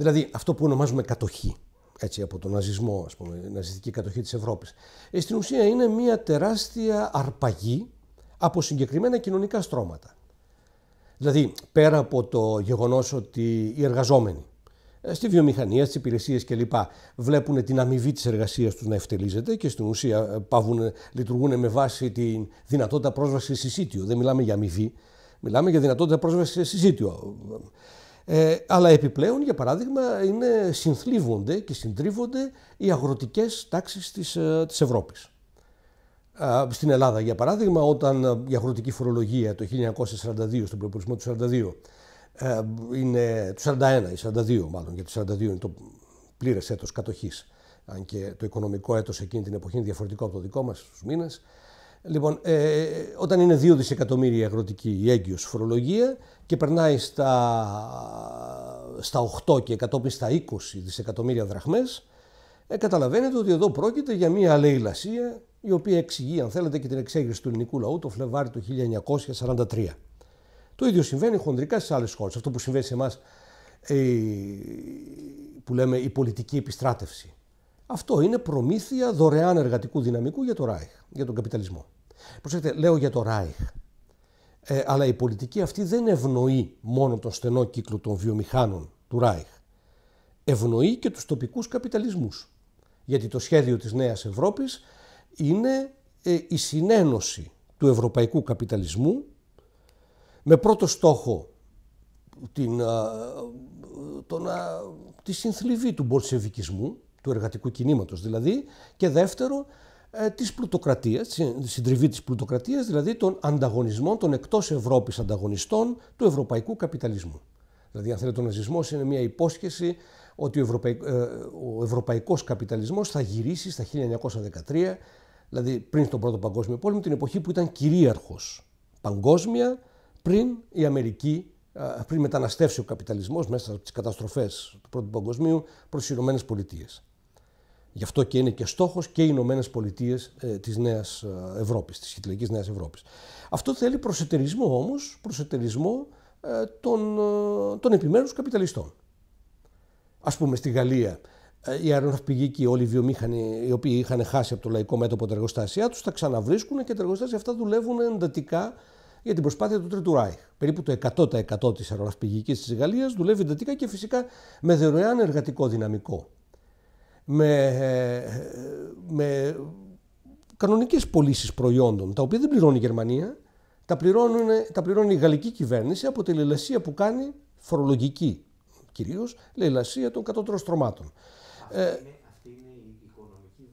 Δηλαδή αυτό που ονομάζουμε κατοχή, έτσι από τον ναζισμό, ας πούμε, ναζιστική κατοχή της Ευρώπης, ε, στην ουσία είναι μια τεράστια αρπαγή από συγκεκριμένα κοινωνικά στρώματα. Δηλαδή, πέρα από το γεγονός ότι οι εργαζόμενοι ε, στη βιομηχανία, στις υπηρεσίες κλπ. βλέπουν την αμοιβή της εργασίας τους να ευτελίζεται και στην ουσία ε, παύουν, λειτουργούν με βάση τη δυνατότητα πρόσβασης σε σύτιο. Δεν μιλάμε για αμοιβή, μιλάμε για δυνατότητα πρόσβασης σε σύτιο. Ε, αλλά επιπλέον, για παράδειγμα, είναι, συνθλίβονται και συντρίβονται οι αγροτικές τάξεις της, ε, της Ευρώπης. στην Ελλάδα, για παράδειγμα, όταν η αγροτική φορολογία το 1942, στον προπολισμό του 1942, ε, είναι του 41 ή 42 μάλλον, γιατί το 42 είναι το πλήρες έτος κατοχής, αν και το οικονομικό έτος εκείνη την εποχή είναι διαφορετικό από το δικό μας στους μήνες, Λοιπόν, ε, όταν είναι 2 δισεκατομμύρια αγροτική η έγκυος φορολογία και περνάει στα, στα 8 και κατόπιν στα 20 δισεκατομμύρια δραχμές, ε, καταλαβαίνετε ότι εδώ πρόκειται για μια αλληλασία η οποία εξηγεί, αν θέλετε, και την εξέγερση του ελληνικού λαού το Φλεβάρι του 1943. Το ίδιο συμβαίνει χοντρικά στις άλλες χώρες. Αυτό που συμβαίνει σε εμάς ε, που λέμε η πολιτική επιστράτευση. Αυτό είναι προμήθεια δωρεάν εργατικού δυναμικού για το Ράιχ, για τον καπιταλισμό. Προσέξτε, λέω για το Ράιχ. Ε, αλλά η πολιτική αυτή δεν ευνοεί μόνο τον στενό κύκλο των βιομηχάνων του Ράιχ. Ευνοεί και τους τοπικούς καπιταλισμούς. Γιατί το σχέδιο της Νέας Ευρώπης είναι ε, η συνένωση του ευρωπαϊκού καπιταλισμού με πρώτο στόχο την, ε, α, τη συνθλιβή του μπολσεβικισμού του εργατικού κινήματος δηλαδή και δεύτερο ε, της τη συντριβή της πλουτοκρατίας, δηλαδή των ανταγωνισμών, των εκτός Ευρώπης ανταγωνιστών του ευρωπαϊκού καπιταλισμού. Δηλαδή αν θέλετε ο ναζισμός είναι μια υπόσχεση ότι ο, Ευρωπαϊκό ε, ευρωπαϊκός καπιταλισμός θα γυρίσει στα 1913, δηλαδή πριν τον Πρώτο Παγκόσμιο Πόλεμο, την εποχή που ήταν κυρίαρχος παγκόσμια πριν η Αμερική ε, πριν μεταναστεύσει ο καπιταλισμός μέσα από καταστροφές του Πρώτου Παγκοσμίου προς τις Ηνωμένες Πολιτείες. Γι' αυτό και είναι και στόχος και οι Ηνωμένες Πολιτείες ε, της Νέας ε, Ευρώπης, της Χιτλερική Νέας Ευρώπης. Αυτό θέλει προσετερισμό όμως, προσετερισμό ε, των, των επιμέρους καπιταλιστών. Ας πούμε στη Γαλλία, οι αεροναυπηγικοί, όλοι οι βιομήχανοι οι οποίοι είχαν χάσει από το λαϊκό μέτωπο τα εργοστάσια τους, τα ξαναβρίσκουν και τα εργοστάσια αυτά δουλεύουν εντατικά για την προσπάθεια του Τρίτου Ράιχ. Περίπου το 100% της αεροναυπηγικής της Γαλλίας δουλεύει εντατικά και φυσικά με δωρεάν εργατικό δυναμικό με, ε, με κανονικές πωλήσεις προϊόντων, τα οποία δεν πληρώνει η Γερμανία, τα, τα πληρώνει η γαλλική κυβέρνηση από τη λελασία που κάνει φορολογική, κυρίως λελασία των κατώτερων στρωμάτων. Αυτή, ε, είναι, αυτή είναι η οικονομική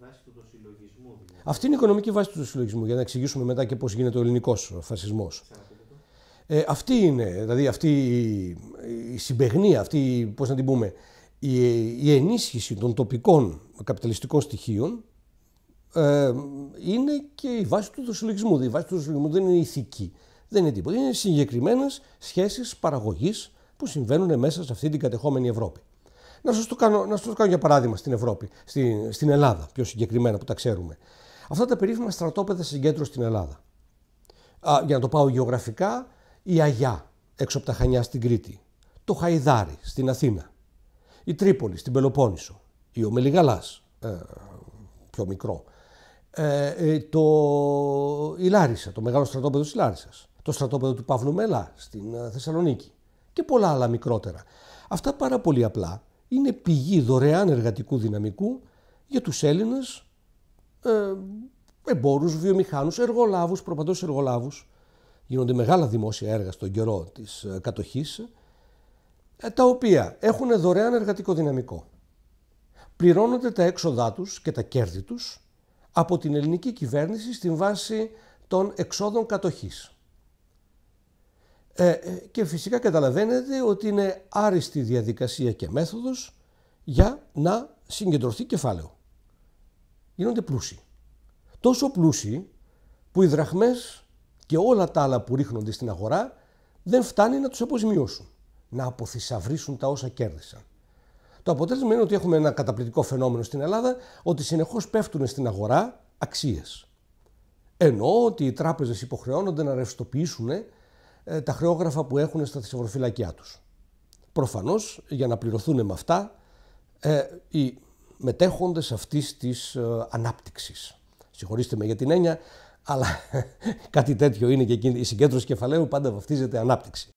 βάση του συλλογισμού. Δηλαδή. Αυτή είναι η οικονομική βάση του συλλογισμού, για να εξηγήσουμε μετά και πώς γίνεται ο ελληνικός φασισμός. Ε, αυτή είναι, δηλαδή αυτή η, η συμπεγνία, αυτή, πώς να την πούμε, η, ενίσχυση των τοπικών καπιταλιστικών στοιχείων ε, είναι και η βάση του δοσυλλογισμού. Η βάση του συλλογισμού δεν είναι ηθική, δεν είναι τίποτα. Είναι συγκεκριμένες σχέσεις παραγωγής που συμβαίνουν μέσα σε αυτή την κατεχόμενη Ευρώπη. Να σας το, κάνω, το κάνω για παράδειγμα στην Ευρώπη, στην, στην Ελλάδα πιο συγκεκριμένα που τα ξέρουμε. Αυτά τα περίφημα στρατόπεδα συγκέντρωσης στην Ελλάδα. Α, για να το πάω γεωγραφικά, η Αγιά έξω από τα Χανιά στην Κρήτη, το Χαϊδάρι στην Αθήνα, η Τρίπολη στην Πελοπόννησο, η Ομελιγαλάς, ε, πιο μικρό, ε, ε, το, η Λάρισα, το μεγάλο στρατόπεδο της Λάρισας, το στρατόπεδο του Παύλου Μέλα στην ε, Θεσσαλονίκη και πολλά άλλα μικρότερα. Αυτά πάρα πολύ απλά είναι πηγή δωρεάν εργατικού δυναμικού για τους Έλληνες ε, εμπόρους, βιομηχάνους, εργολάβους, προπαντός Γίνονται μεγάλα δημόσια έργα στον καιρό της ε, κατοχής. Ε, τα οποία έχουν δωρεάν εργατικό δυναμικό. Πληρώνονται τα έξοδά τους και τα κέρδη τους από την ελληνική κυβέρνηση στην βάση των εξόδων κατοχής. Ε, ε, και φυσικά καταλαβαίνετε ότι είναι άριστη διαδικασία και μέθοδος για να συγκεντρωθεί κεφάλαιο. Γίνονται πλούσιοι. Τόσο πλούσιοι που οι δραχμές και όλα τα άλλα που ρίχνονται στην αγορά δεν φτάνει να τους αποζημιώσουν να αποθυσαυρίσουν τα όσα κέρδισαν. Το αποτέλεσμα είναι ότι έχουμε ένα καταπληκτικό φαινόμενο στην Ελλάδα ότι συνεχώς πέφτουν στην αγορά αξίες. Ενώ ότι οι τράπεζες υποχρεώνονται να ρευστοποιήσουν ε, τα χρεόγραφα που έχουν στα θησαυροφυλακιά τους. Προφανώς για να πληρωθούν με αυτά ε, οι μετέχοντες αυτής της ε, ανάπτυξης. Συγχωρήστε με για την έννοια, αλλά κάτι τέτοιο είναι και η συγκέντρωση κεφαλαίου πάντα βαφτίζεται ανάπτυξη.